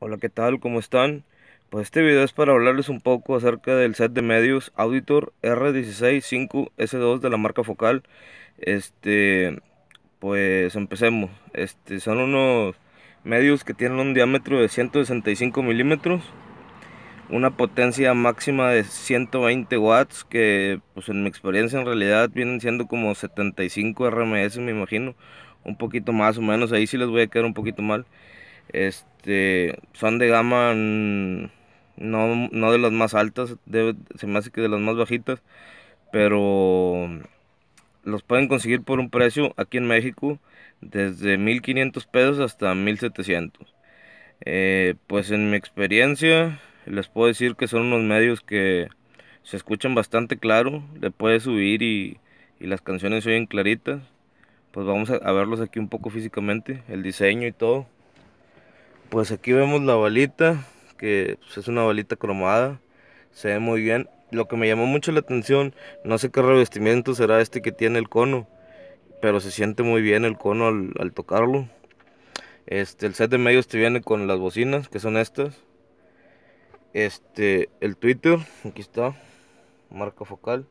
Hola, ¿qué tal? ¿Cómo están? Pues este video es para hablarles un poco acerca del set de medios Auditor R165S2 de la marca Focal. Este, pues empecemos. Este, son unos medios que tienen un diámetro de 165 milímetros, una potencia máxima de 120 watts, que pues en mi experiencia en realidad vienen siendo como 75 RMS, me imagino, un poquito más o menos. Ahí sí les voy a quedar un poquito mal este, son de gama no, de las más altas, se me hace que de las más bajitas, pero los pueden conseguir por un precio aquí en México desde 1500 pesos hasta 1700. Eh, pues en mi experiencia les puedo decir que son unos medios que se escuchan bastante claro, le puedes subir y, las canciones se oyen claritas. Pues vamos a verlos aquí un poco físicamente, el diseño y todo. Pues aquí vemos la balita, que pues, es una balita cromada, se ve muy bien. Lo que me llamó mucho la atención, no sé qué revestimiento será este que tiene el cono, pero se siente muy bien el cono al, tocarlo. Este, el set de medios te viene con las bocinas, que son estas. Este, el Twitter, aquí está, marca focal.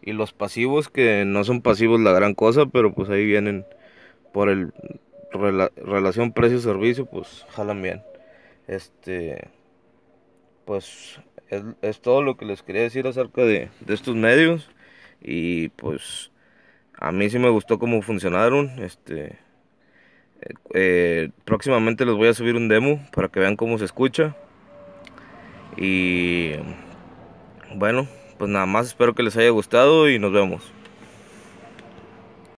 Y los pasivos, que no son pasivos la gran cosa, pero pues ahí vienen por el relación precio-servicio, pues jalan bien. Este, pues es, todo lo que les quería decir acerca de, estos medios. Y pues a mí sí me gustó cómo funcionaron. Este, eh, eh, próximamente les voy a subir un demo para que vean cómo se escucha. Y bueno, pues nada más espero que les haya gustado y nos vemos.